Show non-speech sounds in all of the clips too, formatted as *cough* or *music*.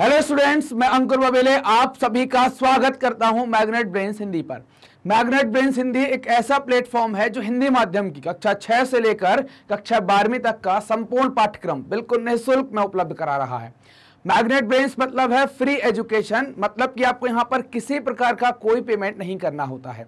hello students मैं अंकुर बबेले आप सभी का स्वागत करता हूं मैग्नेट ब्रेन्स हिंदी पर मैग्नेट ब्रेन्स हिंदी एक ऐसा प्लेटफॉर्म है जो हिंदी माध्यम की कक्षा छः से लेकर कक्षा बारहवीं तक का संपूर्ण पाठ्यक्रम बिल्कुल निःशुल्क में उपलब्ध करा रहा है मैग्नेट ब्रेन्स मतलब है फ्री एजुकेशन मतलब कि आपको यहाँ पर किसी प्रकार का कोई पेमेंट नहीं करना होता है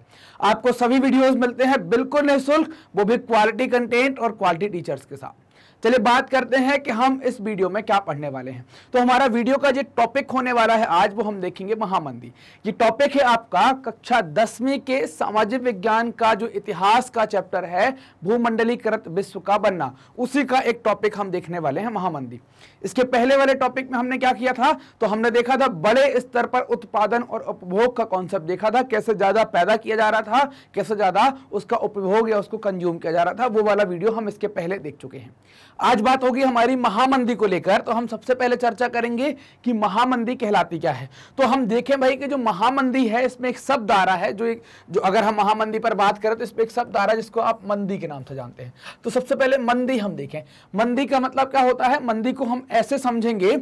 आपको सभी वीडियोज मिलते हैं बिल्कुल निःशुल्क वो भी क्वालिटी कंटेंट और क्वालिटी टीचर्स के साथ चलिए बात करते हैं कि हम इस वीडियो में क्या पढ़ने वाले हैं तो हमारा वीडियो का जो टॉपिक होने वाला है आज वो हम देखेंगे महामंदी ये टॉपिक है आपका कक्षा दसवीं के सामाजिक विज्ञान का जो इतिहास का चैप्टर है भूमंडलीकृत विश्व का बनना उसी का एक टॉपिक हम देखने वाले हैं महामंदी इसके पहले वाले टॉपिक में हमने क्या किया था तो हमने देखा था बड़े स्तर पर उत्पादन और उपभोग का कॉन्सेप्ट देखा था कैसे ज्यादा पैदा किया जा रहा था कैसे ज्यादा उसका उपभोग या उसको कंज्यूम किया जा रहा था वो वाला वीडियो हम इसके पहले देख चुके हैं आज बात होगी हमारी महामंदी को लेकर तो हम सबसे पहले चर्चा करेंगे कि महामंदी कहलाती क्या है तो हम देखें भाई कि जो महामंदी है इसमें एक शब्द आ रहा है जो एक जो अगर हम महामंदी पर बात करें तो इसमें एक शब्द आ रहा है जिसको आप मंदी के नाम से जानते हैं तो सबसे पहले मंदी हम देखें मंदी का मतलब क्या होता है मंदी को हम ऐसे समझेंगे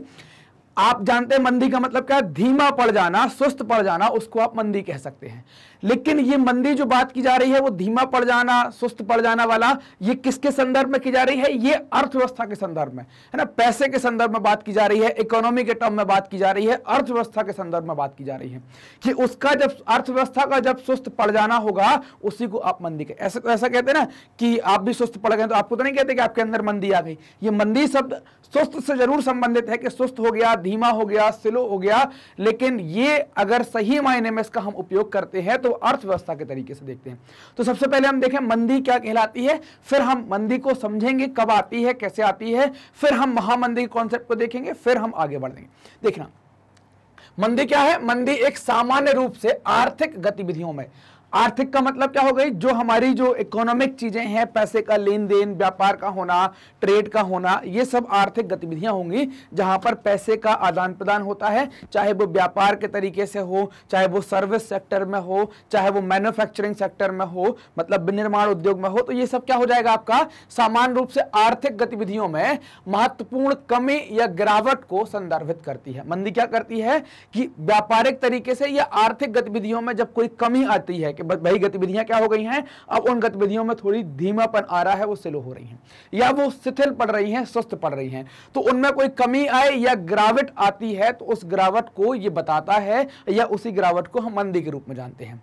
आप जानते हैं मंदी का मतलब क्या धीमा पड़ जाना सुस्त पड़ जाना उसको आप मंदी कह सकते हैं लेकिन ये मंदी जो बात की जा रही है वो धीमा पड़ जाना सुस्त पड़ जाना वाला ये किसके संदर्भ में की जा रही है ये अर्थव्यवस्था के संदर्भ में है ना पैसे के संदर्भ में बात की जा रही है इकोनॉमी के टर्म में बात की जा रही है अर्थव्यवस्था के संदर्भ में बात की जा रही है कि उसका जब अर्थव्यवस्था का जब सुस्त पड़ जाना होगा उसी को आप मंदी कहें ऐसा ऐसा कहते हैं ना कि आप भी सुस्त पड़ गए तो आपको तो नहीं कहते कि आपके अंदर मंदी आ गई ये मंदी शब्द सुस्त से जरूर संबंधित है कि सुस्त हो गया धीमा हो गया स्लो हो गया लेकिन ये अगर सही मायने में इसका हम उपयोग करते हैं तो तो अर्थव्यवस्था के तरीके से देखते हैं तो सबसे पहले हम देखें मंदी क्या कहलाती है फिर हम मंदी को समझेंगे कब आती है कैसे आती है फिर हम महामंदी कॉन्सेप्ट को देखेंगे फिर हम आगे बढ़ेंगे देखना मंदी क्या है मंदी एक सामान्य रूप से आर्थिक गतिविधियों में आर्थिक का मतलब क्या हो गई जो हमारी जो इकोनॉमिक चीजें हैं पैसे का लेन देन व्यापार का होना ट्रेड का होना ये सब आर्थिक गतिविधियां होंगी जहां पर पैसे का आदान प्रदान होता है चाहे वो व्यापार के तरीके से हो चाहे वो सर्विस सेक्टर में हो चाहे वो मैन्युफैक्चरिंग सेक्टर में हो मतलब विनिर्माण उद्योग में हो तो ये सब क्या हो जाएगा आपका सामान्य रूप से आर्थिक गतिविधियों में महत्वपूर्ण कमी या गिरावट को संदर्भित करती है मंदी क्या करती है कि व्यापारिक तरीके से या आर्थिक गतिविधियों में जब कोई कमी आती है कि वही गतिविधियां क्या हो गई हैं अब उन गतिविधियों में थोड़ी धीमापन आ रहा है वो स्लो हो रही हैं या वो शिथिल पड़ रही हैं सुस्त पड़ रही हैं तो उनमें कोई कमी आए या गिरावट आती है तो उस गिरावट को ये बताता है या उसी गिरावट को हम मंदी के रूप में जानते हैं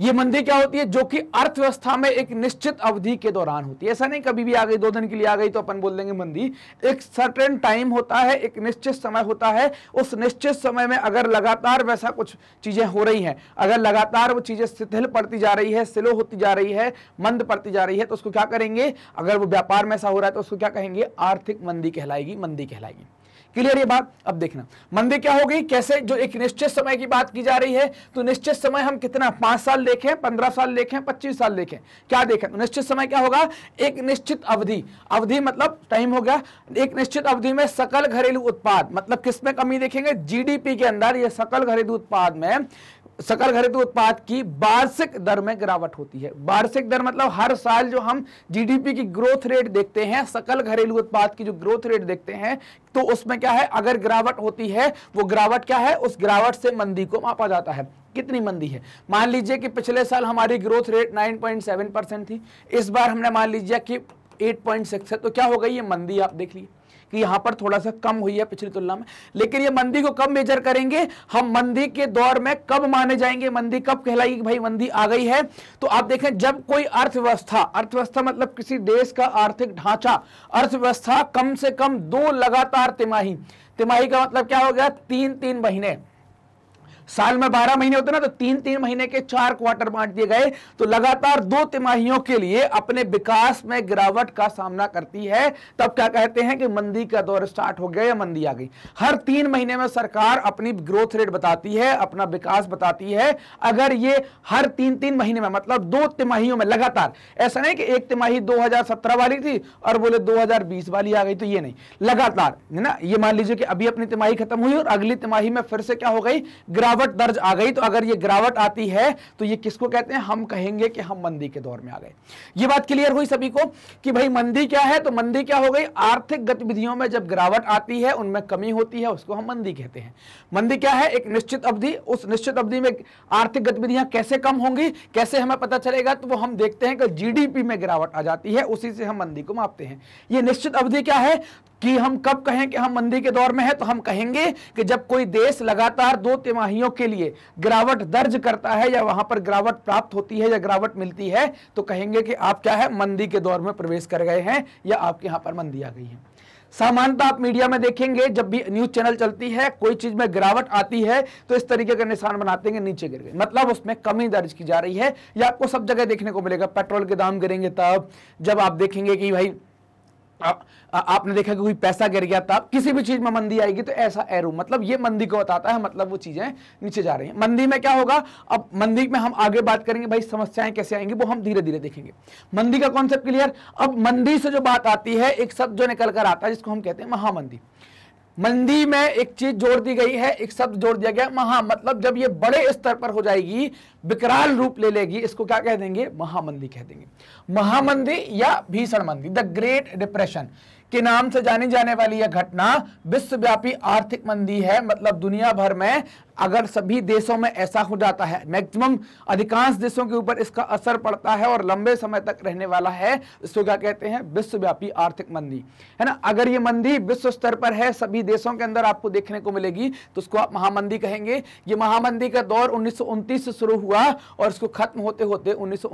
ये मंदी क्या होती है जो कि अर्थव्यवस्था में एक निश्चित अवधि के दौरान होती है ऐसा नहीं कभी भी आ गई दो दिन के लिए आ गई तो अपन बोल देंगे मंदी एक सर्टेन टाइम होता है एक निश्चित समय होता है उस निश्चित समय में अगर लगातार वैसा कुछ चीजें हो रही हैं अगर लगातार वो चीजें शिथिल पड़ती जा रही है स्लो होती जा रही है मंद पड़ती जा रही है तो उसको क्या करेंगे अगर वो व्यापार में ऐसा हो रहा है तो उसको क्या कहेंगे आर्थिक मंदी कहलाएगी मंदी कहलाएगी क्लियर ये बात अब देखना मंदी क्या हो गई कैसे जो एक निश्चित समय की बात की जा रही है तो निश्चित समय हम कितना पांच साल देखें पंद्रह साल देखें पच्चीस साल देखें क्या देखें तो निश्चित समय क्या होगा एक निश्चित अवधि अवधि मतलब टाइम हो गया एक निश्चित अवधि में सकल घरेलू उत्पाद मतलब किसमें कमी देखेंगे जीडीपी के अंदर यह सकल घरेलू उत्पाद में सकल घरेलू उत्पाद की वार्षिक दर में गिरावट होती है वार्षिक दर मतलब हर साल जो हम जीडीपी की ग्रोथ रेट देखते हैं सकल घरेलू उत्पाद की जो ग्रोथ रेट देखते हैं तो उसमें क्या है अगर गिरावट होती है वो गिरावट क्या है उस गिरावट से मंदी को मापा जाता है कितनी मंदी है मान लीजिए कि पिछले साल हमारी ग्रोथ रेट नाइन परसेंट थी इस बार हमने मान लीजिए कि एट है तो क्या हो गई ये मंदी आप देख लीजिए कि यहां पर थोड़ा सा कम हुई है पिछली तुलना में लेकिन ये मंदी को कब मेजर करेंगे हम मंदी के दौर में कब माने जाएंगे मंदी कब कहलाएगी भाई मंदी आ गई है तो आप देखें जब कोई अर्थव्यवस्था अर्थव्यवस्था मतलब किसी देश का आर्थिक ढांचा अर्थव्यवस्था कम से कम दो लगातार तिमाही तिमाही का मतलब क्या हो गया तीन तीन महीने साल में बारह महीने होते ना तो तीन तीन महीने के चार क्वार्टर बांट दिए गए तो लगातार दो तिमाहियों के लिए अपने विकास में गिरावट का सामना करती है तब क्या कहते हैं कि मंदी का दौर स्टार्ट हो गया या मंदी आ गई हर तीन महीने में सरकार अपनी ग्रोथ रेट बताती है अपना विकास बताती है अगर ये हर तीन तीन महीने में मतलब दो तिमाहियों में लगातार ऐसा नहीं कि एक तिमाही दो वाली थी और बोले दो वाली आ गई तो ये नहीं लगातार है ना ये मान लीजिए कि अभी अपनी तिमाही खत्म हुई और अगली तिमाही में फिर से क्या हो गई गिरावट गिरावट दर्ज आ गई तो अगर ये गिरावट आती है तो ये किसको कहते हैं हम कहेंगे कि हम मंदी के दौर में आ गए ये बात क्लियर हुई सभी को कि भाई मंदी क्या है तो मंदी क्या हो गई आर्थिक गतिविधियों में जब गिरावट आती है उनमें कमी होती है उसको हम मंदी कहते हैं मंदी क्या है एक निश्चित अवधि उस निश्चित अवधि में आर्थिक गतिविधियां कैसे कम होंगी कैसे हमें पता चलेगा तो वो हम देखते हैं कि जीडीपी में गिरावट आ जाती है उसी से हम मंदी को मापते हैं ये निश्चित अवधि क्या है कि हम कब कहें कि हम मंदी के दौर में है तो हम कहेंगे कि जब कोई देश लगातार दो तिमाहियों के लिए गिरावट दर्ज करता है या वहां पर गिरावट प्राप्त होती है या गिरावट मिलती है तो कहेंगे कि आप क्या है मंदी के दौर में प्रवेश कर गए हैं या आपके यहाँ पर मंदी आ गई है सामान्यता आप मीडिया में देखेंगे जब भी न्यूज चैनल चलती है कोई चीज में गिरावट आती है तो इस तरीके का निशान बनाते हैं नीचे गिर गए मतलब उसमें कमी दर्ज की जा रही है या आपको सब जगह देखने को मिलेगा पेट्रोल के दाम गिरेंगे तब जब आप देखेंगे कि भाई आप आपने देखा कि कोई पैसा गिर गया था किसी भी चीज में मंदी आएगी तो ऐसा एरो मतलब ये मंदी को बताता है मतलब वो चीजें नीचे जा रही हैं मंदी में क्या होगा अब मंदी में हम आगे बात करेंगे भाई समस्याएं कैसे आएंगी वो हम धीरे धीरे देखेंगे मंदी का कॉन्सेप्ट क्लियर अब मंदी से जो बात आती है एक शब्द जो निकल कर आता है जिसको हम कहते हैं महामंदी मंदी में एक चीज जोड़ दी गई है एक शब्द जोड़ दिया गया महा मतलब जब ये बड़े स्तर पर हो जाएगी विकराल रूप ले लेगी इसको क्या कह देंगे महामंदी कह देंगे महामंदी या भीषण मंदी द ग्रेट डिप्रेशन के नाम से जानी जाने वाली यह घटना विश्वव्यापी आर्थिक मंदी है मतलब दुनिया भर में अगर सभी देशों में ऐसा हो जाता है मैक्सिमम अधिकांश देशों के ऊपर इसका असर पड़ता है और लंबे समय तक रहने वाला है इसको क्या कहते हैं विश्वव्यापी आर्थिक मंदी है ना अगर ये मंदी विश्व स्तर पर है सभी देशों के अंदर आपको देखने को मिलेगी तो उसको आप महामंदी कहेंगे ये महामंदी का दौर उन्नीस से शुरू हुआ और इसको खत्म होते होते उन्नीस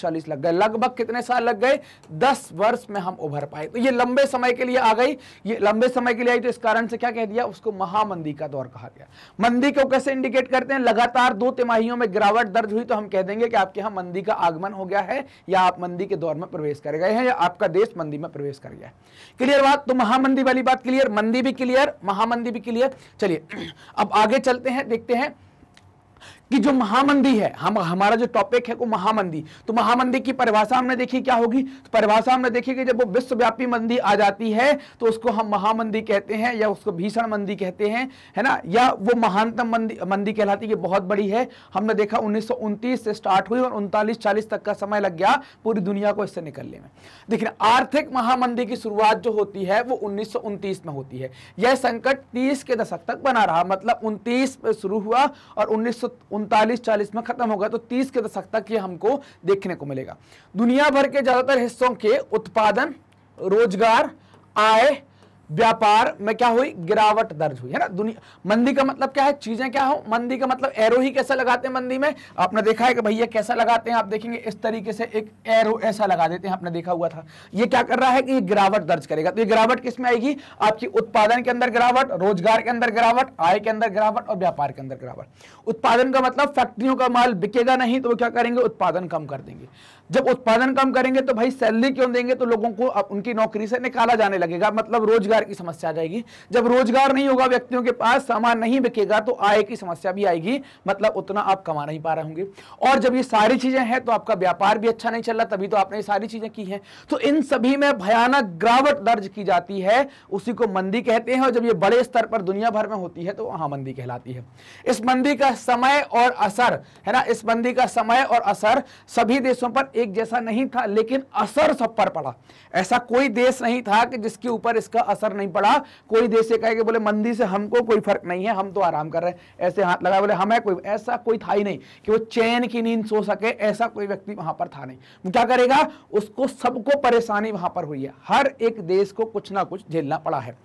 चालीस लग गए लगभग कितने साल लग गए दस वर्ष में हम उभर पाए तो ये लंबे समय के लिए आ गई ये लंबे समय के लिए आई तो इस कारण से क्या कह दिया उसको महामंदी का दौर कहा गया मंदी को कैसे इंडिकेट करते हैं लगातार दो तिमाहियों में गिरावट दर्ज हुई तो हम कह देंगे कि आपके यहाँ मंदी का आगमन हो गया है या आप मंदी के दौर में प्रवेश कर गए हैं या आपका देश मंदी में प्रवेश कर गया है क्लियर बात तो महामंदी वाली बात क्लियर मंदी भी क्लियर महामंदी भी क्लियर चलिए *clears throat* अब आगे चलते हैं देखते हैं कि जो महामंदी है हम हमारा जो टॉपिक है वो महामंदी तो महामंदी की परिभाषा हमने देखी क्या होगी तो परिभाषा हमने देखी कि जब वो विश्वव्यापी मंदी आ जाती है तो उसको हम महामंदी कहते हैं या उसको भीषण मंदी कहते हैं है ना या वो महानतम मंदी मंदी कहलाती है बहुत बड़ी है हमने देखा उन्नीस से स्टार्ट हुई और उनतालीस चालीस तक का समय लग गया पूरी दुनिया को इससे निकलने में देखिए आर्थिक महामंदी की शुरुआत जो होती है वो उन्नीस में होती है यह संकट तीस के दशक तक बना रहा मतलब उनतीस में शुरू हुआ और उन्नीस उनतालीस चालीस में खत्म होगा तो तीस के दशक तक ये हमको देखने को मिलेगा दुनिया भर के ज्यादातर हिस्सों के उत्पादन रोजगार आय व्यापार में क्या हुई गिरावट दर्ज हुई है ना दुनिया मंदी का मतलब क्या है चीजें क्या हो मंदी का मतलब एरो ही कैसा लगाते हैं मंदी में आपने देखा है कि भैया कैसा लगाते हैं आप देखेंगे इस तरीके से एक एरो ऐसा लगा देते हैं आपने देखा हुआ था ये क्या कर रहा है कि ये गिरावट दर्ज करेगा तो ये गिरावट किस में आएगी आपकी उत्पादन के अंदर गिरावट रोजगार के अंदर गिरावट आय के अंदर गिरावट और व्यापार के अंदर गिरावट उत्पादन का मतलब फैक्ट्रियों का माल बिकेगा नहीं तो वो क्या करेंगे उत्पादन कम कर देंगे जब उत्पादन कम करेंगे तो भाई सैलरी क्यों देंगे तो लोगों को उनकी नौकरी से निकाला जाने लगेगा मतलब रोजगार की समस्या आ जाएगी जब रोजगार नहीं होगा व्यक्तियों के पास सामान नहीं बिकेगा तो आय की समस्या भी आएगी मतलब उतना आप कमा नहीं पा रहे होंगे और जब ये सारी चीजें हैं तो आपका व्यापार भी अच्छा नहीं चल रहा तभी तो आपने ये सारी चीजें की हैं तो इन सभी में भयानक गिरावट दर्ज की जाती है उसी को मंदी कहते हैं और जब ये बड़े स्तर पर दुनिया भर में होती है तो वहां मंदी कहलाती है इस मंदी का समय और असर है ना इस मंदी का समय और असर सभी देशों पर एक जैसा नहीं था लेकिन असर सब पर पड़ा ऐसा कोई देश नहीं था कि जिसके ऊपर इसका असर नहीं पड़ा कोई देश ये कहे कि बोले मंदी से हमको कोई फर्क नहीं है हम तो आराम कर रहे हैं ऐसे हाथ लगाए बोले हमें कोई ऐसा कोई था ही नहीं कि वो चैन की नींद सो सके ऐसा कोई व्यक्ति वहां पर था नहीं क्या करेगा उसको सबको परेशानी वहां पर हुई है हर एक देश को कुछ ना कुछ झेलना पड़ा है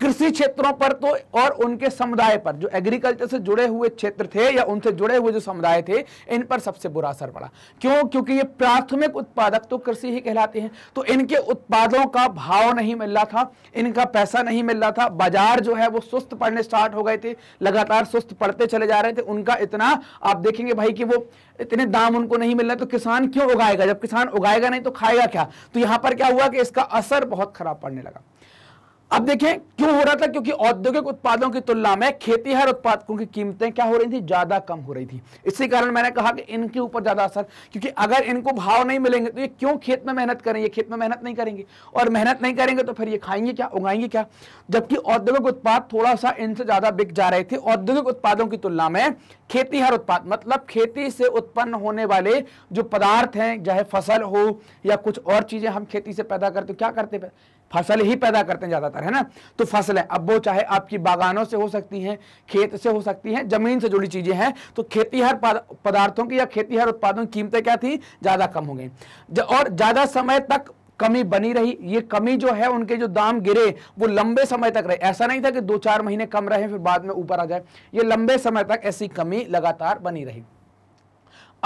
कृषि क्षेत्रों पर तो और उनके समुदाय पर जो एग्रीकल्चर से जुड़े हुए क्षेत्र थे या उनसे जुड़े हुए जो समुदाय थे इन पर सबसे बुरा असर पड़ा क्यों क्योंकि ये प्राथमिक उत्पादक तो कृषि ही कहलाते हैं तो इनके उत्पादों का भाव नहीं मिल रहा था इनका पैसा नहीं मिल रहा था बाजार जो है वो सुस्त पड़ने स्टार्ट हो गए थे लगातार सुस्त पड़ते चले जा रहे थे उनका इतना आप देखेंगे भाई कि वो इतने दाम उनको नहीं मिल रहा तो किसान क्यों उगाएगा जब किसान उगाएगा नहीं तो खाएगा क्या तो यहां पर क्या हुआ कि इसका असर बहुत खराब पड़ने लगा अब देखें क्यों हो रहा था क्योंकि औद्योगिक उत्पादों की तुलना में खेतीहर उत्पादकों की कीमतें क्या हो रही थी ज्यादा कम हो रही थी इसी कारण मैंने कहा कि इनके ऊपर ज्यादा असर क्योंकि अगर इनको भाव नहीं मिलेंगे तो ये क्यों खेत में मेहनत करेंगे खेत में मेहनत नहीं करेंगे और मेहनत नहीं करेंगे तो फिर ये खाएंगे क्या उगाएंगे क्या जबकि औद्योगिक उत्पाद थोड़ा सा इनसे ज्यादा बिक जा रहे थे औद्योगिक उत्पादों की तुलना में खेतीहर उत्पाद मतलब खेती से उत्पन्न होने वाले जो पदार्थ हैं चाहे फसल हो या कुछ और चीजें हम खेती से पैदा करते क्या करते फसल ही पैदा करते हैं ज़्यादातर है ना तो फसलें अब वो चाहे आपकी बागानों से हो सकती हैं खेत से हो सकती हैं जमीन से जुड़ी चीज़ें हैं तो खेती हर पदार्थों की या हर उत्पादों की कीमतें क्या थी ज़्यादा कम हो गई और ज़्यादा समय तक कमी बनी रही ये कमी जो है उनके जो दाम गिरे वो लंबे समय तक रहे ऐसा नहीं था कि दो चार महीने कम रहे फिर बाद में ऊपर आ जाए ये लंबे समय तक ऐसी कमी लगातार बनी रही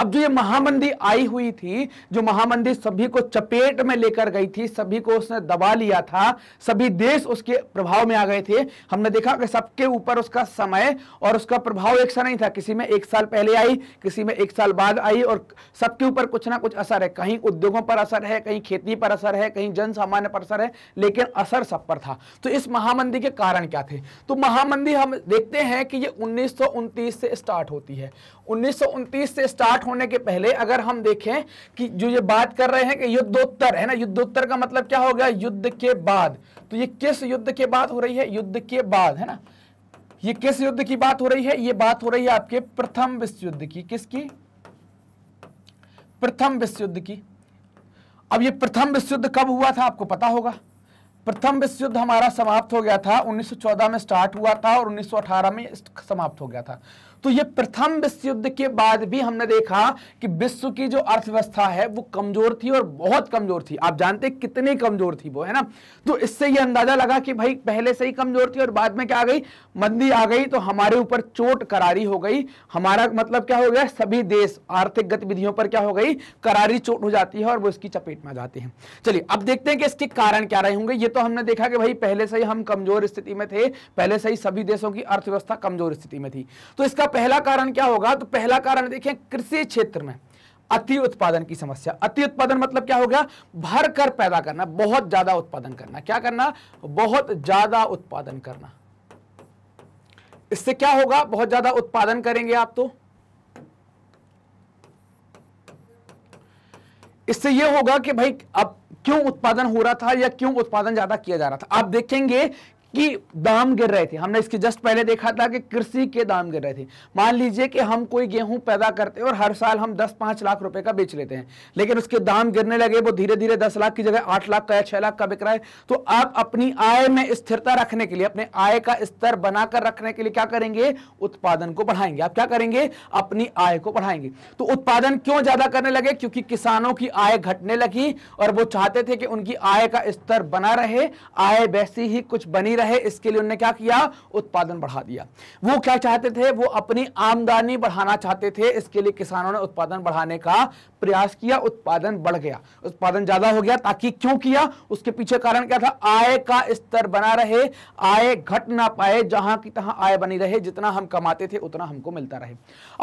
अब जो ये महामंदी आई हुई थी जो महामंदी सभी को चपेट में लेकर गई थी सभी को उसने दबा लिया था सभी देश उसके प्रभाव में आ गए थे हमने देखा कि सबके ऊपर उसका समय और उसका प्रभाव एक सा नहीं था किसी में एक साल पहले आई किसी में एक साल बाद आई और सबके ऊपर कुछ ना कुछ असर है कहीं उद्योगों पर असर है कहीं खेती पर असर है कहीं जन सामान्य पर असर है लेकिन असर सब पर था तो इस महामंदी के कारण क्या थे तो महामंदी हम देखते हैं कि ये उन्नीस से स्टार्ट होती है उन्नीस से स्टार्ट होने के पहले अगर हम देखें कि जो ये बात कर रहे हैं कि युद्धोत्तर है ना युद्धोत्तर का मतलब क्या हो गया युद्ध के बाद तो ये किस युद्ध के बाद हो रही है युद्ध के बाद है ना ये किस युद्ध की बात हो रही है ये बात हो रही है आपके प्रथम विश्व युद्ध की किसकी प्रथम विश्व युद्ध की अब ये प्रथम विश्व युद्ध कब हुआ था आपको पता होगा प्रथम विश्व युद्ध हमारा समाप्त हो गया था 1914 में स्टार्ट हुआ था और 1918 में समाप्त हो गया था तो ये प्रथम विश्व युद्ध के बाद भी हमने देखा कि विश्व की जो अर्थव्यवस्था है वो कमजोर थी और बहुत कमजोर थी आप जानते कितनी कमजोर थी वो है ना तो इससे ये अंदाजा लगा कि भाई पहले से ही कमजोर थी और बाद में क्या आ गई मंदी आ गई तो हमारे ऊपर चोट करारी हो गई हमारा मतलब क्या हो गया सभी देश आर्थिक गतिविधियों पर क्या हो गई करारी चोट हो जाती है और वो इसकी चपेट में आ जाते हैं चलिए अब देखते हैं कि इसके कारण क्या रहे होंगे ये तो हमने देखा कि भाई पहले से ही हम कमजोर स्थिति में थे पहले से ही सभी देशों की अर्थव्यवस्था कमजोर स्थिति में थी तो इसका पहला कारण क्या होगा तो पहला कारण देखें कृषि क्षेत्र में अति उत्पादन की समस्या अति उत्पादन मतलब क्या हो गया भर कर पैदा करना बहुत ज्यादा उत्पादन करना क्या करना बहुत ज्यादा उत्पादन करना इससे क्या होगा बहुत ज्यादा उत्पादन करेंगे आप तो इससे यह होगा कि भाई अब क्यों उत्पादन हो रहा था या क्यों उत्पादन ज्यादा किया जा रहा था आप देखेंगे कि दाम गिर रहे थे हमने इसके जस्ट पहले देखा था कि कृषि के दाम गिर रहे थे मान लीजिए कि हम कोई गेहूं पैदा करते हैं और हर साल हम 10-5 लाख रुपए का बेच लेते हैं लेकिन उसके दाम गिरने लगे वो धीरे धीरे 10 लाख की जगह 8 लाख का या 6 लाख का बिक रहा है तो आप अपनी आय में स्थिरता रखने के लिए अपने आय का स्तर बनाकर रखने के लिए क्या करेंगे उत्पादन को बढ़ाएंगे आप क्या करेंगे अपनी आय को बढ़ाएंगे तो उत्पादन क्यों ज्यादा करने लगे क्योंकि किसानों की आय घटने लगी और वो चाहते थे कि उनकी आय का स्तर बना रहे आय वैसी ही कुछ बनी रहे इसके लिए उन्होंने क्या किया उत्पादन बढ़ा दिया वो क्या चाहते थे वो अपनी आमदनी बढ़ाना चाहते थे इसके लिए किसानों ने उत्पादन बढ़ाने का प्रयास किया उत्पादन बढ़ गया उत्पादन ज्यादा हो गया ताकि क्यों किया उसके पीछे कारण क्या था आय का स्तर बना रहे आय घट ना पाए जहां की तहां आय बनी रहे जितना हम कमाते थे उतना हमको मिलता रहे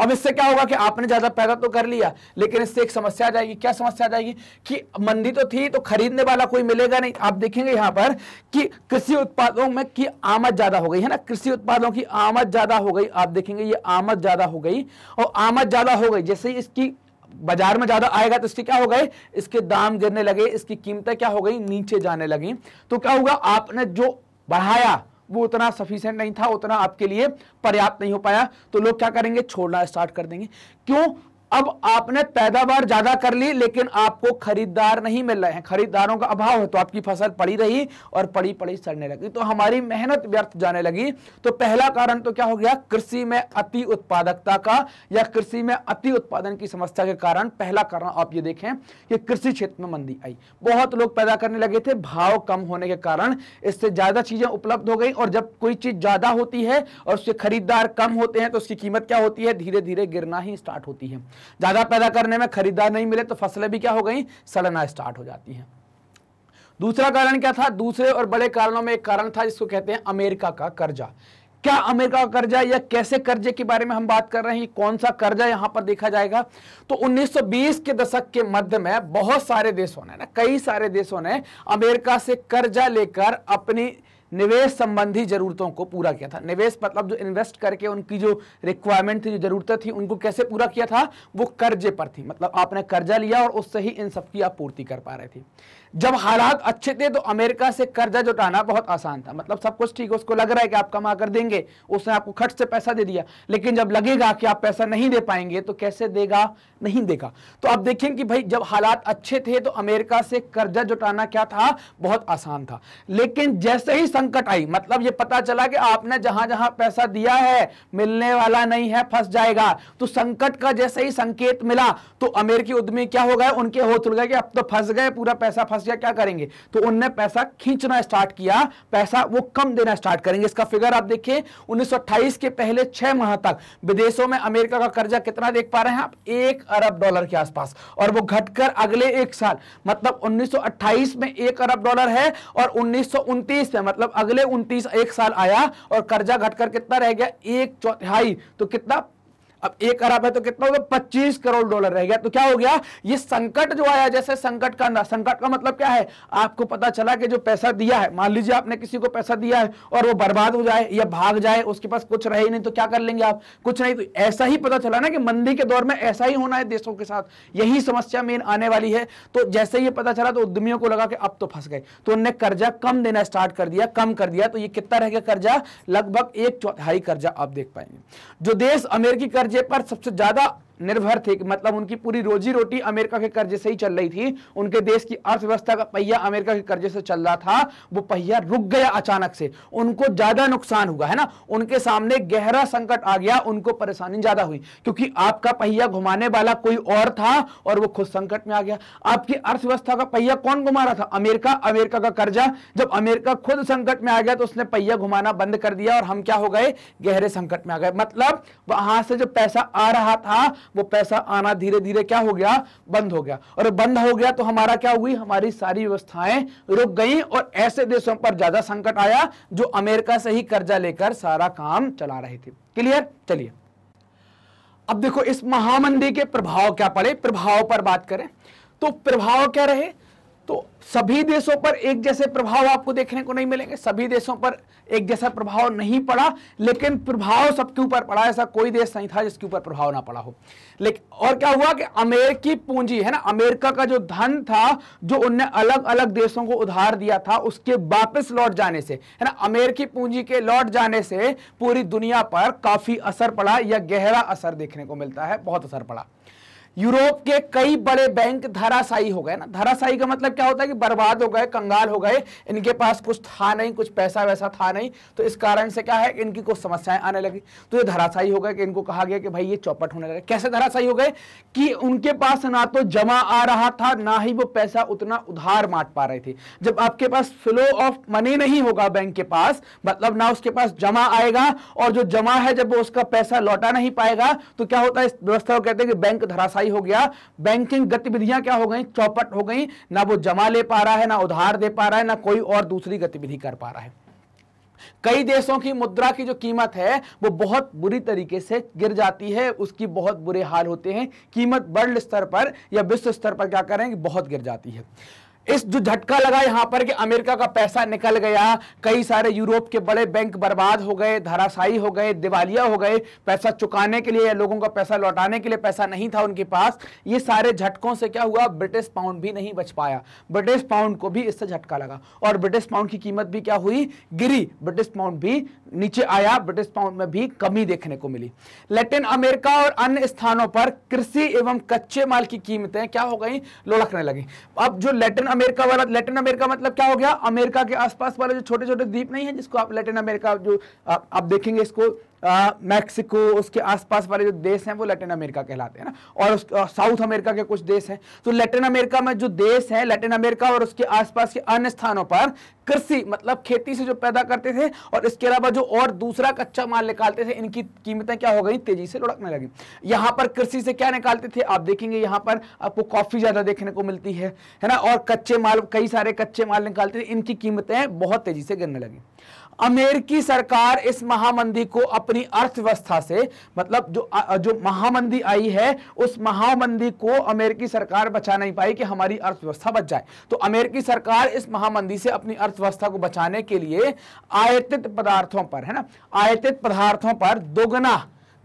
अब इससे क्या होगा कि आपने ज्यादा पैदा तो कर लिया लेकिन इससे एक समस्या आ जाएगी क्या समस्या आ जाएगी कि मंदी तो थी तो खरीदने वाला कोई मिलेगा नहीं आप देखेंगे यहां पर कि कृषि उत्पादों में की आमद ज्यादा हो गई है ना कृषि उत्पादों की आमद ज्यादा हो गई आप देखेंगे ये आमद ज्यादा हो गई और आमद ज्यादा हो गई जैसे इसकी बाजार में ज़्यादा आएगा तो इसके क्या हो गए इसके दाम गिरने लगे इसकी कीमतें क्या हो गई नीचे जाने लगी तो क्या होगा आपने जो बढ़ाया वो उतना सफिशियंट नहीं था उतना आपके लिए पर्याप्त नहीं हो पाया तो लोग क्या करेंगे छोड़ना स्टार्ट कर देंगे क्यों अब आपने पैदावार ज्यादा कर ली लेकिन आपको खरीदार नहीं मिल रहे हैं खरीदारों का अभाव है तो आपकी फसल पड़ी रही और पड़ी पड़ी सड़ने लगी तो हमारी मेहनत व्यर्थ जाने लगी तो पहला कारण तो क्या हो गया कृषि में अति उत्पादकता का या कृषि में अति उत्पादन की समस्या के कारण पहला कारण आप ये देखें कि कृषि क्षेत्र में मंदी आई बहुत लोग पैदा करने लगे थे भाव कम होने के कारण इससे ज्यादा चीजें उपलब्ध हो गई और जब कोई चीज ज्यादा होती है और उसके खरीदार कम होते हैं तो उसकी कीमत क्या होती है धीरे धीरे गिरना ही स्टार्ट होती है ज़्यादा पैदा करने में खरीदार नहीं मिले तो फसलें भी क्या हो गई सड़ना स्टार्ट हो जाती हैं दूसरा कारण क्या था दूसरे और बड़े कारणों में एक कारण था जिसको कहते हैं अमेरिका का कर्जा क्या अमेरिका का कर्जा या कैसे कर्जे के बारे में हम बात कर रहे हैं कौन सा कर्जा यहां पर देखा जाएगा तो 1920 के दशक के मध्य में बहुत सारे देशों ने ना कई सारे देशों ने अमेरिका से कर्जा लेकर अपनी निवेश संबंधी जरूरतों को पूरा किया था निवेश मतलब जो इन्वेस्ट करके उनकी जो रिक्वायरमेंट थी जो जरूरतें थी उनको कैसे पूरा किया था वो कर्जे पर थी मतलब आपने कर्जा लिया और उससे ही इन सबकी आप पूर्ति कर पा रहे थे जब हालात अच्छे थे तो अमेरिका से कर्जा जुटाना बहुत आसान था मतलब सब कुछ ठीक है उसको लग रहा है कि आप कमा कर देंगे उसने आपको खट से पैसा दे दिया लेकिन जब लगेगा कि आप पैसा नहीं दे पाएंगे तो कैसे देगा नहीं देगा तो आप देखें कि भाई जब हालात अच्छे थे तो अमेरिका से कर्जा जुटाना क्या था बहुत आसान था लेकिन जैसे ही संकट आई मतलब ये पता चला कि आपने जहां जहां पैसा दिया है मिलने वाला नहीं है फंस जाएगा तो संकट का जैसे ही संकेत मिला तो अमेरिकी उद्यमी क्या हो गए उनके होश उड़ गए कि अब तो फंस गए पूरा पैसा फंस फंस गया क्या करेंगे तो उनने पैसा खींचना स्टार्ट किया पैसा वो कम देना स्टार्ट करेंगे इसका फिगर आप देखिए उन्नीस के पहले छह माह तक विदेशों में अमेरिका का कर्जा कितना देख पा रहे हैं आप एक अरब डॉलर के आसपास और वो घटकर अगले एक साल मतलब उन्नीस में एक अरब डॉलर है और उन्नीस में मतलब अगले उन्तीस एक साल आया और कर्जा घटकर कितना रह गया एक चौथाई तो कितना अब एक अरब है तो कितना हो गया पच्चीस करोड़ डॉलर रह गया तो क्या हो गया ये संकट जो आया जैसे संकट का ना संकट का मतलब क्या है आपको पता चला कि जो पैसा दिया है मान लीजिए आपने किसी को पैसा दिया है और वो बर्बाद हो जाए या भाग जाए उसके पास कुछ रहे ही नहीं तो क्या कर लेंगे आप कुछ नहीं तो ऐसा ही पता चला ना कि मंदी के दौर में ऐसा ही होना है देशों के साथ यही समस्या मेन आने वाली है तो जैसे ही पता चला तो उद्यमियों को लगा कि अब तो फंस गए तो उनने कर्जा कम देना स्टार्ट कर दिया कम कर दिया तो ये कितना रह गया कर्जा लगभग एक चौथाई कर्जा आप देख पाएंगे जो देश अमेरिकी कर्ज जे पर सबसे ज्यादा निर्भर थे मतलब उनकी पूरी रोजी रोटी अमेरिका के कर्जे से ही चल रही थी उनके देश की अर्थव्यवस्था का पहिया अमेरिका के कर्जे से चल रहा था वो पहिया रुक गया अचानक से उनको ज्यादा नुकसान हुआ है ना उनके सामने गहरा संकट आ गया उनको परेशानी ज्यादा हुई क्योंकि आपका पहिया घुमाने वाला कोई और था और वो खुद संकट में आ गया आपकी अर्थव्यवस्था का पहिया कौन घुमा रहा था अमेरिका अमेरिका का कर्जा जब अमेरिका खुद संकट में आ गया तो उसने पहिया घुमाना बंद कर दिया और हम क्या हो गए गहरे संकट में आ गए मतलब वहां से जो पैसा आ रहा था वो पैसा आना धीरे धीरे क्या हो गया बंद हो गया और बंद हो गया तो हमारा क्या हुई हमारी सारी व्यवस्थाएं रुक गई और ऐसे देशों पर ज्यादा संकट आया जो अमेरिका से ही कर्जा लेकर सारा काम चला रहे थे क्लियर चलिए अब देखो इस महामंदी के प्रभाव क्या पड़े प्रभाव पर बात करें तो प्रभाव क्या रहे तो सभी देशों पर एक जैसे प्रभाव आपको देखने को नहीं मिलेंगे सभी देशों पर एक जैसा प्रभाव नहीं पड़ा लेकिन प्रभाव सबके ऊपर पड़ा ऐसा कोई देश नहीं था जिसके ऊपर प्रभाव ना पड़ा हो लेकिन और क्या हुआ कि अमेरिकी पूंजी है ना अमेरिका का जो धन था जो उनने अलग अलग देशों को उधार दिया था उसके वापस लौट जाने से है ना अमेरिकी पूंजी के लौट जाने से पूरी दुनिया पर काफी असर पड़ा या गहरा असर देखने को मिलता है बहुत असर पड़ा यूरोप के कई बड़े बैंक धराशाई हो गए ना धराशाई का मतलब क्या होता है कि बर्बाद हो गए कंगाल हो गए इनके पास कुछ था नहीं कुछ पैसा वैसा था नहीं तो इस कारण से क्या है कि इनकी कुछ समस्याएं आने लगी तो ये धराशाई हो गए कि इनको कहा गया कि भाई ये चौपट होने लगे कैसे धराशाई हो गए कि उनके पास ना तो जमा आ रहा था ना ही वो पैसा उतना उधार माट पा रहे थे जब आपके पास फ्लो ऑफ मनी नहीं होगा बैंक के पास मतलब ना उसके पास जमा आएगा और जो जमा है जब वो उसका पैसा लौटा नहीं पाएगा तो क्या होता है इस व्यवस्था को कहते हैं कि बैंक धराशाई महंगाई हो गया बैंकिंग गतिविधियां क्या हो गई चौपट हो गई ना वो जमा ले पा रहा है ना उधार दे पा रहा है ना कोई और दूसरी गतिविधि कर पा रहा है कई देशों की मुद्रा की जो कीमत है वो बहुत बुरी तरीके से गिर जाती है उसकी बहुत बुरे हाल होते हैं कीमत वर्ल्ड स्तर पर या विश्व स्तर पर क्या करेंगे बहुत गिर जाती है इस जो झटका लगा यहां पर कि अमेरिका का पैसा निकल गया कई सारे यूरोप के बड़े बैंक बर्बाद हो गए धराशाई हो गए दिवालिया हो गए पैसा चुकाने के लिए या लोगों का पैसा लौटाने के लिए पैसा नहीं था उनके पास ये सारे झटकों से क्या हुआ ब्रिटिश पाउंड भी नहीं बच पाया ब्रिटिश पाउंड को भी इससे झटका लगा और ब्रिटिश पाउंड की कीमत भी क्या हुई गिरी ब्रिटिश पाउंड भी नीचे आया ब्रिटिश पाउंड में भी कमी देखने को मिली लेटिन अमेरिका और अन्य स्थानों पर कृषि एवं कच्चे माल की कीमतें क्या हो गई लुढ़कने लगी अब जो लेटिन अमेरिका वाला लेटिन अमेरिका मतलब क्या हो गया अमेरिका के आसपास वाले जो छोटे छोटे द्वीप नहीं है जिसको आप लेटिन अमेरिका जो आप देखेंगे इसको मैक्सिको उसके आसपास वाले जो देश हैं वो लैटिन अमेरिका कहलाते हैं ना और साउथ अमेरिका के कुछ देश हैं तो लैटिन अमेरिका में जो देश है लैटिन अमेरिका और उसके आसपास के अन्य स्थानों पर कृषि मतलब खेती से जो पैदा करते थे और इसके अलावा जो और दूसरा कच्चा माल निकालते थे इनकी कीमतें क्या हो गई तेजी से लुढ़कने लगी यहाँ पर कृषि से क्या निकालते थे आप देखेंगे यहाँ पर आपको कॉफी ज्यादा देखने को मिलती है है ना और कच्चे माल कई सारे कच्चे माल निकालते थे इनकी कीमतें बहुत तेजी से गिरने लगी अमेरिकी सरकार इस महामंदी को अपनी अर्थव्यवस्था से मतलब जो जो महामंदी आई है उस महामंदी को अमेरिकी सरकार बचा नहीं पाई कि हमारी अर्थव्यवस्था बच जाए तो अमेरिकी सरकार इस महामंदी से अपनी अर्थव्यवस्था को बचाने के लिए आयतित पदार्थों पर है ना आयतित पदार्थों पर दोगुना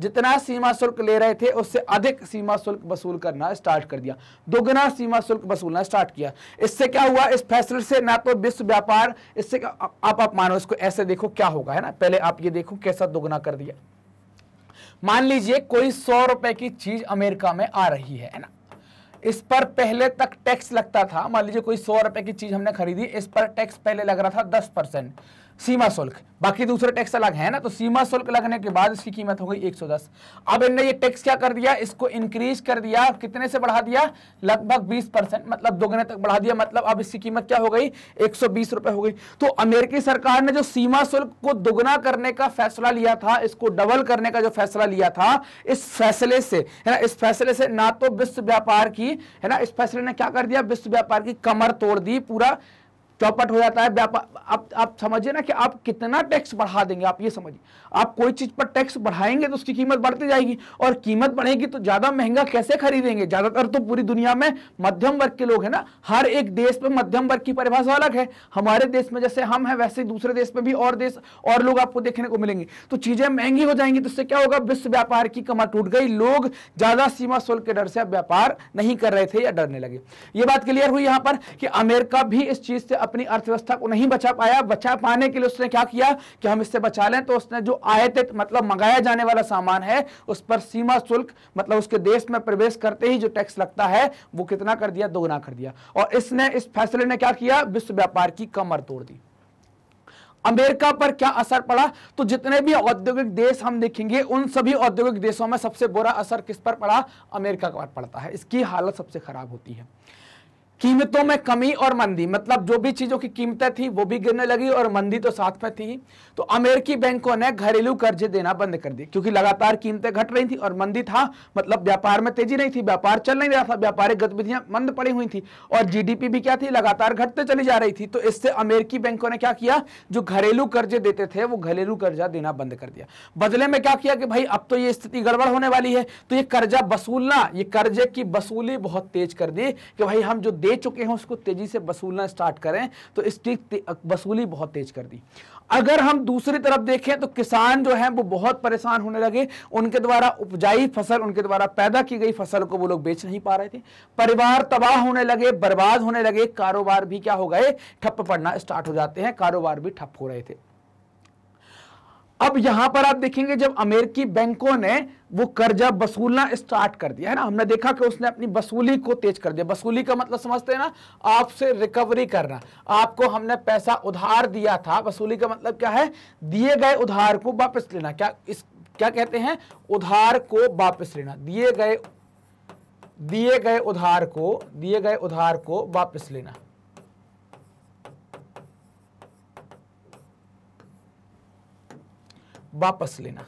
जितना सीमा शुल्क ले रहे थे उससे अधिक सीमा शुल्क वसूल करना स्टार्ट कर दिया दोगुना सीमा शुल्क वसूलना स्टार्ट किया इससे क्या हुआ इस फैसले से ना तो विश्व व्यापार इससे आप आप मानो इसको ऐसे देखो क्या होगा है ना पहले आप ये देखो कैसा दोगुना कर दिया मान लीजिए कोई सौ रुपए की चीज अमेरिका में आ रही है ना इस पर पहले तक टैक्स लगता था मान लीजिए कोई सौ रुपए की चीज हमने खरीदी इस पर टैक्स पहले लग रहा था दस परसेंट सीमा शुल्क बाकी दूसरे टैक्स अलग है ना तो सीमा शुल्क लगने के बाद इसकी कीमत हो गई 110 अब इनने ये टैक्स क्या कर दिया इसको इंक्रीज कर दिया कितने से बढ़ा दिया लगभग 20 परसेंट मतलब दोगुने तक बढ़ा दिया मतलब अब इसकी कीमत क्या हो गई एक रुपए हो गई तो अमेरिकी सरकार ने जो सीमा शुल्क को दोगुना करने का फैसला लिया था इसको डबल करने का जो फैसला लिया था इस फैसले से है ना इस फैसले से ना तो विश्व व्यापार की है ना इस फैसले ने क्या कर दिया विश्व व्यापार की कमर तोड़ दी पूरा चौपट हो जाता है आप आप समझिए ना कि आप कितना टैक्स बढ़ा देंगे आप ये समझिए आप कोई चीज़ पर टैक्स बढ़ाएंगे तो उसकी कीमत बढ़ती जाएगी और कीमत बढ़ेगी तो ज़्यादा महंगा कैसे खरीदेंगे ज़्यादातर तो पूरी दुनिया में मध्यम वर्ग के लोग हैं ना हर एक देश में मध्यम वर्ग की परिभाषा अलग है हमारे देश में जैसे हम हैं वैसे दूसरे देश में भी और देश और लोग आपको देखने को मिलेंगे तो चीज़ें महंगी हो जाएंगी तो इससे क्या होगा विश्व व्यापार की कमर टूट गई लोग ज़्यादा सीमा शुल्क के डर से व्यापार नहीं कर रहे थे या डरने लगे ये बात क्लियर हुई यहां पर कि अमेरिका भी इस चीज़ से अपनी अर्थव्यवस्था को नहीं बचा पाया बचा पाने के लिए उसने क्या किया कि हम इससे बचा लें तो उसने जो आयतित मतलब मंगाया जाने वाला सामान है उस पर सीमा शुल्क मतलब उसके देश में प्रवेश करते ही जो टैक्स लगता है वो कितना कर दिया दोगुना कर दिया और इसने इस फैसले ने क्या किया विश्व व्यापार की कमर तोड़ दी अमेरिका पर क्या असर पड़ा तो जितने भी औद्योगिक देश हम देखेंगे उन सभी औद्योगिक देशों में सबसे बुरा असर किस पर पड़ा अमेरिका पर पड़ता है इसकी हालत सबसे खराब होती है कीमतों में कमी और मंदी मतलब जो भी चीजों की कीमतें थी वो भी गिरने लगी और मंदी तो साथ में थी तो अमेरिकी बैंकों ने घरेलू कर्जे देना बंद कर दिए क्योंकि लगातार कीमतें घट रही थी और मंदी था मतलब व्यापार में तेजी नहीं थी व्यापार चल नहीं रहा था व्यापारिक गतिविधियां मंद पड़ी हुई थी और जीडीपी भी क्या थी लगातार घटते चली जा रही थी तो इससे अमेरिकी बैंकों ने क्या किया जो घरेलू कर्जे देते थे वो घरेलू कर्जा देना बंद कर दिया बदले में क्या किया कि भाई अब तो ये स्थिति गड़बड़ होने वाली है तो ये कर्जा वसूलना ये कर्जे की वसूली बहुत तेज कर दी कि भाई हम जो दे चुके हैं उसको तेजी से वसूलना स्टार्ट करें तो इसकी वसूली बहुत तेज कर दी अगर हम दूसरी तरफ देखें तो किसान जो है वो बहुत परेशान होने लगे उनके द्वारा उपजाई फसल उनके द्वारा पैदा की गई फसल को वो लोग बेच नहीं पा रहे थे परिवार तबाह होने लगे बर्बाद होने लगे कारोबार भी क्या हो गए ठप पड़ना स्टार्ट हो जाते हैं कारोबार भी ठप हो रहे थे अब यहां पर आप देखेंगे जब अमेरिकी बैंकों ने वो कर्जा वसूलना स्टार्ट कर दिया है ना हमने देखा कि उसने अपनी वसूली को तेज कर दिया वसूली का मतलब समझते हैं ना आपसे रिकवरी करना आपको हमने पैसा उधार दिया था वसूली का मतलब क्या है दिए गए उधार को वापस लेना क्या इस क्या कहते हैं उधार को वापस लेना दिए गए दिए गए उधार को दिए गए उधार को वापस लेना वापस लेना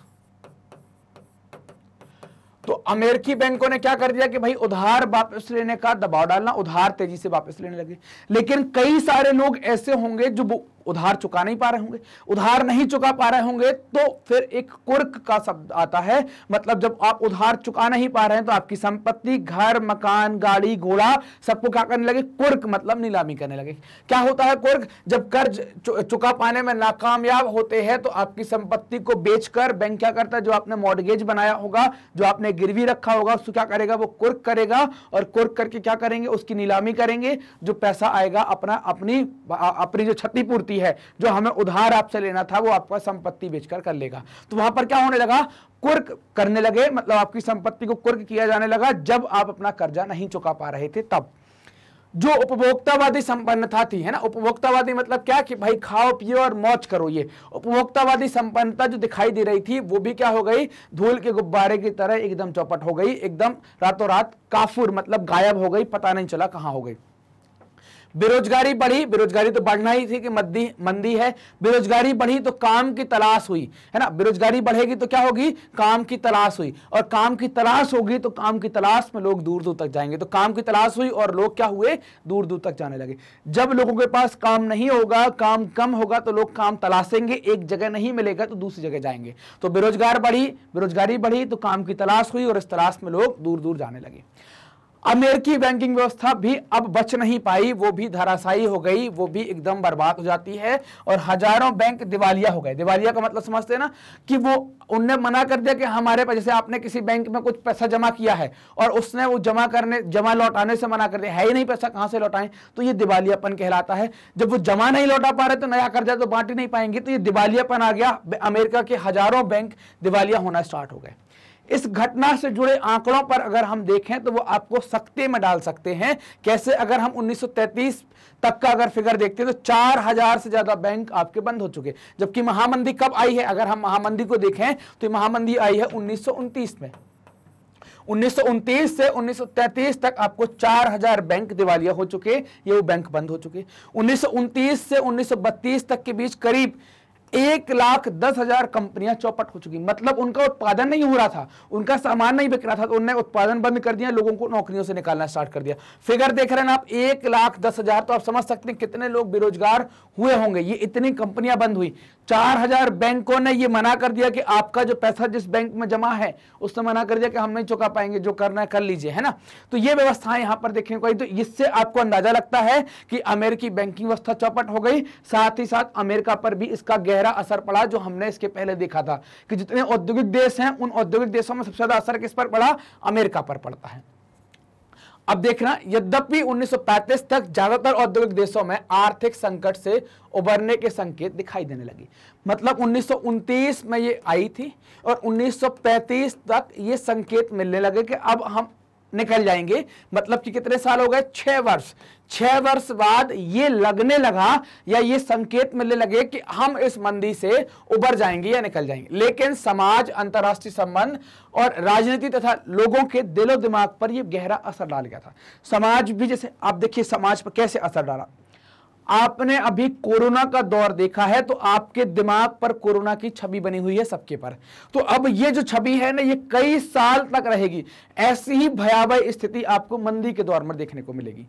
तो अमेरिकी बैंकों ने क्या कर दिया कि भाई उधार वापस लेने का दबाव डालना उधार तेजी से वापस लेने लगे लेकिन कई सारे लोग ऐसे होंगे जो उधार चुका नहीं पा रहे होंगे उधार नहीं चुका पा रहे होंगे तो फिर एक कुर्क का शब्द आता है मतलब जब आप उधार चुका नहीं पा रहे हैं तो आपकी संपत्ति घर मकान गाड़ी घोड़ा सबको क्या करने लगे कुर्क मतलब नीलामी करने लगे क्या होता है कुर्क जब कर्ज चुका पाने में नाकामयाब होते हैं तो आपकी संपत्ति को बेचकर बैंक क्या करता है जो आपने मॉडगेज बनाया होगा जो आपने गिरवी गिरवी रखा होगा उसको क्या करेगा वो कुर्क करेगा और कुर्क करके क्या करेंगे उसकी नीलामी करेंगे जो पैसा आएगा अपना अपनी अपनी जो क्षतिपूर्ति है जो हमें उधार आपसे लेना था वो आपका संपत्ति बेचकर कर लेगा तो वहां पर क्या होने लगा कुर्क करने लगे मतलब आपकी संपत्ति को कुर्क किया जाने लगा जब आप अपना कर्जा नहीं चुका पा रहे थे तब जो उपभोक्तावादी संपन्नता थी है ना उपभोक्तावादी मतलब क्या कि भाई खाओ पियो और मौज करो ये उपभोक्तावादी संपन्नता जो दिखाई दे रही थी वो भी क्या हो गई धूल के गुब्बारे की तरह एकदम चौपट हो गई एकदम रातों रात काफुर मतलब गायब हो गई पता नहीं चला कहाँ हो गई बेरोजगारी बढ़ी बेरोजगारी तो बढ़ना ही थी कि मंदी मंदी है बेरोजगारी बढ़ी तो काम की तलाश हुई है ना बेरोजगारी बढ़ेगी तो क्या होगी काम की तलाश हुई और काम की तलाश होगी तो काम की तलाश में लोग दूर दूर तक जाएंगे तो काम की तलाश हुई और लोग क्या हुए दूर दूर तक जाने लगे जब लोगों के पास काम नहीं होगा काम कम होगा तो लोग काम तलाशेंगे एक जगह नहीं मिलेगा तो दूसरी जगह जाएंगे तो बेरोजगार बढ़ी बेरोजगारी बढ़ी तो काम की तलाश हुई और इस तलाश में लोग दूर दूर जाने लगे अमेरिकी बैंकिंग व्यवस्था भी अब बच नहीं पाई वो भी धराशायी हो गई वो भी एकदम बर्बाद हो जाती है और हजारों बैंक दिवालिया हो गए दिवालिया का मतलब समझते हैं ना कि वो उनने मना कर दिया कि हमारे पास जैसे आपने किसी बैंक में कुछ पैसा जमा किया है और उसने वो जमा करने जमा लौटाने से मना कर दिया है ही नहीं पैसा कहां से लौटाएं तो ये दिवालियापन कहलाता है जब वो जमा नहीं लौटा पा रहे तो नया कर्जा तो बांट ही नहीं पाएंगे तो ये दिवालियापन आ गया अमेरिका के हजारों बैंक दिवालिया होना स्टार्ट हो गए इस घटना से जुड़े आंकड़ों पर अगर हम देखें तो वो आपको सख्ते में डाल सकते हैं कैसे अगर हम 1933 तक का अगर फिगर देखते हैं तो 4000 से ज़्यादा बैंक आपके बंद हो चुके जबकि महामंदी कब आई है अगर हम महामंदी को देखें तो महामंदी आई है उन्नीस में उन्नीस से उन्नीस तक आपको 4000 बैंक दिवालिया हो चुके ये वो बैंक बंद हो चुके उन्नीस से उन्नीस तक के बीच करीब एक लाख दस हजार कंपनियां चौपट हो चुकी मतलब उनका उत्पादन नहीं हो रहा था उनका सामान नहीं बिक रहा था तो उन्होंने उत्पादन बंद कर दिया लोगों को नौकरियों से निकालना स्टार्ट कर दिया फिगर देख रहे हैं आप एक लाख दस हजार तो आप समझ सकते हैं कितने लोग बेरोजगार हुए होंगे ये इतनी कंपनियां बंद हुई चार हजार बैंकों ने यह मना कर दिया कि आपका जो पैसा जिस बैंक में जमा है उसने मना कर दिया कि हम नहीं चुका पाएंगे जो करना है कर लीजिए है ना तो ये व्यवस्था यहां पर देखने को आई तो इससे आपको अंदाजा लगता है कि अमेरिकी बैंकिंग व्यवस्था चौपट हो गई साथ ही साथ अमेरिका पर भी इसका गहरा असर पड़ा जो हमने इसके पहले देखा था कि जितने औद्योगिक देश हैं उन औद्योगिक देशों में सबसे ज्यादा असर किस पर पड़ा अमेरिका पर पड़ता है अब देखना यद्यपि 1935 तक ज्यादातर औद्योगिक देशों में आर्थिक संकट से उबरने के संकेत दिखाई देने लगे मतलब उन्नीस में ये आई थी और 1935 तक ये संकेत मिलने लगे कि अब हम निकल जाएंगे मतलब कि कितने साल हो गए छह वर्ष छह वर्ष बाद ये लगने लगा या ये संकेत मिलने लगे कि हम इस मंदी से उबर जाएंगे या निकल जाएंगे लेकिन समाज अंतरराष्ट्रीय संबंध और राजनीति तथा लोगों के दिलो दिमाग पर यह गहरा असर डाल गया था समाज भी जैसे आप देखिए समाज पर कैसे असर डाला आपने अभी कोरोना का दौर देखा है तो आपके दिमाग पर कोरोना की छवि बनी हुई है सबके पर तो अब ये जो छवि है ना ये कई साल तक रहेगी ऐसी ही भयावह स्थिति आपको मंदी के दौर में देखने को मिलेगी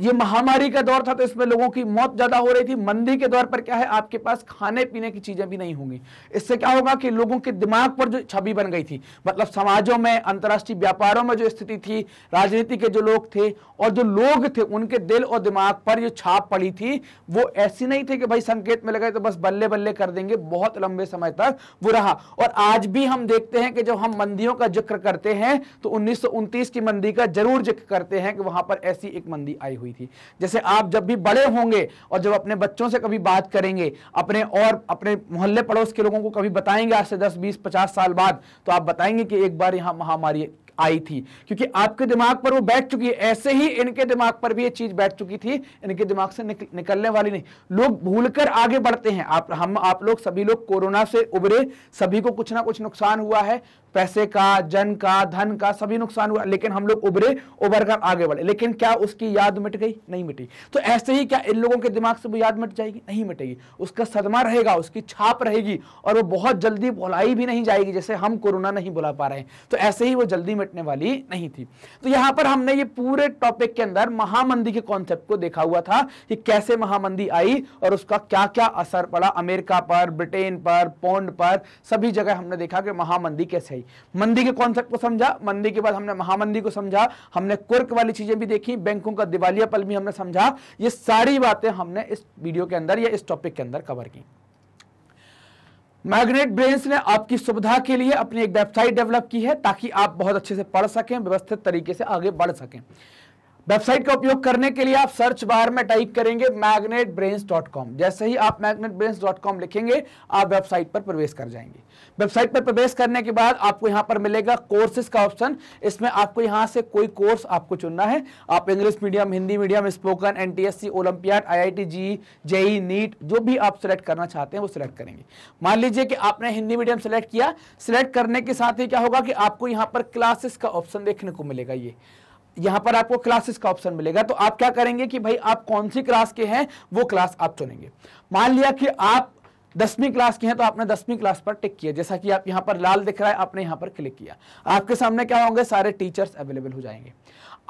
ये महामारी का दौर था तो इसमें लोगों की मौत ज्यादा हो रही थी मंदी के दौर पर क्या है आपके पास खाने पीने की चीजें भी नहीं होंगी इससे क्या होगा कि लोगों के दिमाग पर जो छवि बन गई थी मतलब समाजों में अंतर्राष्ट्रीय व्यापारों में जो स्थिति थी राजनीति के जो लोग थे और जो लोग थे उनके दिल और दिमाग पर जो छाप पड़ी थी वो ऐसी नहीं थी कि भाई संकेत में लगे तो बस बल्ले बल्ले कर देंगे बहुत लंबे समय तक वो रहा और आज भी हम देखते हैं कि जब हम मंदियों का जिक्र करते हैं तो उन्नीस की मंदी का जरूर जिक्र करते हैं कि वहां पर ऐसी एक मंदी आई हुई थी जैसे आप जब भी बड़े होंगे और जब अपने बच्चों से कभी बात करेंगे अपने और अपने मोहल्ले पड़ोस के लोगों को कभी बताएंगे आज से दस बीस पचास साल बाद तो आप बताएंगे कि एक बार यहाँ महामारी आई थी क्योंकि आपके दिमाग पर वो बैठ चुकी है ऐसे ही इनके दिमाग पर भी ये चीज बैठ चुकी थी इनके दिमाग से निक, निकलने वाली नहीं लोग भूलकर आगे बढ़ते हैं आप हम आप लोग सभी लोग कोरोना से उभरे सभी को कुछ ना कुछ नुकसान हुआ है पैसे का जन का धन का सभी नुकसान हुआ लेकिन हम लोग उभरे उभर कर आगे बढ़े लेकिन क्या उसकी याद मिट गई नहीं मिटी तो ऐसे ही क्या इन लोगों के दिमाग से वो याद मिट जाएगी नहीं मिटेगी उसका सदमा रहेगा उसकी छाप रहेगी और वो बहुत जल्दी बुलाई भी नहीं जाएगी जैसे हम कोरोना नहीं बुला पा रहे हैं तो ऐसे ही वो जल्दी मिटने वाली नहीं थी तो यहाँ पर हमने ये पूरे टॉपिक के अंदर महामंदी के कॉन्सेप्ट को देखा हुआ था कि कैसे महामंदी आई और उसका क्या क्या असर पड़ा अमेरिका पर ब्रिटेन पर पौंड पर सभी जगह हमने देखा कि महामंदी कैसे आई मंदी के कॉन्सेप्ट को समझा मंदी के बाद हमने महामंदी को समझा हमने कुर्क वाली चीजें भी देखी बैंकों का दिवालियापन भी हमने समझा ये सारी बातें हमने इस वीडियो के अंदर या इस टॉपिक के अंदर कवर की मैग्नेट ब्रेन्स ने आपकी सुविधा के लिए अपनी एक वेबसाइट डेवलप की है ताकि आप बहुत अच्छे से पढ़ सकें व्यवस्थित तरीके से आगे बढ़ सकें वेबसाइट का उपयोग करने के लिए आप सर्च बार में टाइप करेंगे मैग्नेट जैसे ही आप मैग्नेट लिखेंगे आप वेबसाइट पर प्रवेश कर जाएंगे वेबसाइट पर प्रवेश करने के बाद आपको यहां पर मिलेगा कोर्सेज का ऑप्शन इसमें आपको यहां से कोई कोर्स आपको चुनना है आप English medium Hindi medium spoken NTSC olympiad IIT JEE JEE NEET जो भी आप सिलेक्ट करना चाहते हैं वो सिलेक्ट करेंगे मान लीजिए कि आपने हिंदी मीडियम सेलेक्ट किया सिलेक्ट करने के साथ ही क्या होगा कि आपको यहाँ पर क्लासेस का ऑप्शन देखने को मिलेगा ये यहाँ पर आपको क्लासेस का ऑप्शन मिलेगा तो आप क्या करेंगे कि भाई आप कौन सी क्लास के हैं वो क्लास आप चुनेंगे मान लिया कि आप दसवीं क्लास की है तो आपने दसवीं क्लास पर टिक किया जैसा कि आप यहां पर लाल दिख रहा है आपने यहां पर क्लिक किया आपके सामने क्या होंगे सारे टीचर्स अवेलेबल हो जाएंगे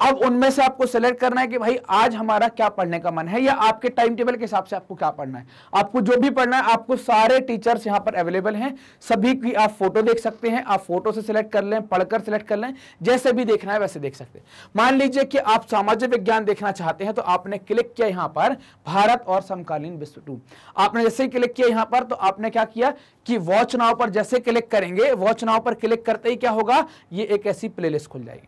अब उनमें से आपको सेलेक्ट करना है कि भाई आज हमारा क्या पढ़ने का मन है या आपके टाइम टेबल के हिसाब से आपको क्या पढ़ना है आपको जो भी पढ़ना है आपको सारे टीचर्स यहां पर अवेलेबल हैं सभी की आप फोटो देख सकते हैं आप फोटो से सिलेक्ट कर लें पढ़कर सिलेक्ट कर लें जैसे भी देखना है वैसे देख सकते हैं मान लीजिए कि आप सामाजिक विज्ञान देखना चाहते हैं तो आपने क्लिक किया यहां पर भारत और समकालीन विश्व टू आपने जैसे ही क्लिक किया यहां पर तो आपने क्या किया कि वॉच नाव पर जैसे क्लिक करेंगे वॉच नाव पर क्लिक करते ही क्या होगा ये एक ऐसी प्लेलिस्ट खुल जाएगी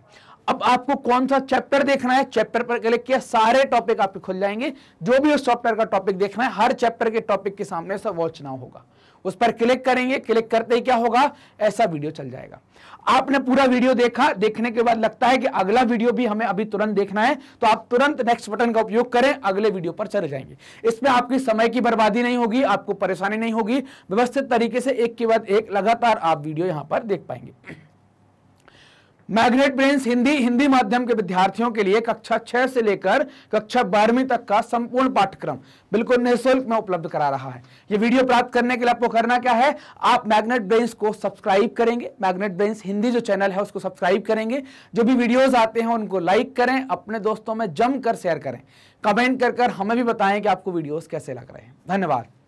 अब आपको कौन सा चैप्टर देखना है चैप्टर पर क्लिक किया सारे टॉपिक आपके खुल जाएंगे जो भी उस सॉफ्टवेयर का टॉपिक देखना है हर चैप्टर के टॉपिक के सामने सब वॉच ना होगा उस पर क्लिक करेंगे क्लिक करते ही क्या होगा ऐसा वीडियो चल जाएगा आपने पूरा वीडियो देखा देखने के बाद लगता है कि अगला वीडियो भी हमें अभी तुरंत देखना है तो आप तुरंत नेक्स्ट बटन का उपयोग करें अगले वीडियो पर चले जाएंगे इसमें आपकी समय की बर्बादी नहीं होगी आपको परेशानी नहीं होगी व्यवस्थित तरीके से एक के बाद एक लगातार आप वीडियो यहां पर देख पाएंगे मैग्नेट ब्रेन्स हिंदी हिंदी माध्यम के विद्यार्थियों के लिए कक्षा छह से लेकर कक्षा बारहवीं तक का संपूर्ण पाठ्यक्रम बिल्कुल निःशुल्क में उपलब्ध करा रहा है ये वीडियो प्राप्त करने के लिए आपको करना क्या है आप मैग्नेट ब्रेन्स को सब्सक्राइब करेंगे मैग्नेट ब्रेन्स हिंदी जो चैनल है उसको सब्सक्राइब करेंगे जो भी वीडियोज आते हैं उनको लाइक करें अपने दोस्तों में जमकर शेयर करें कमेंट कर, कर हमें भी बताएं कि आपको वीडियोज कैसे लग रहे हैं धन्यवाद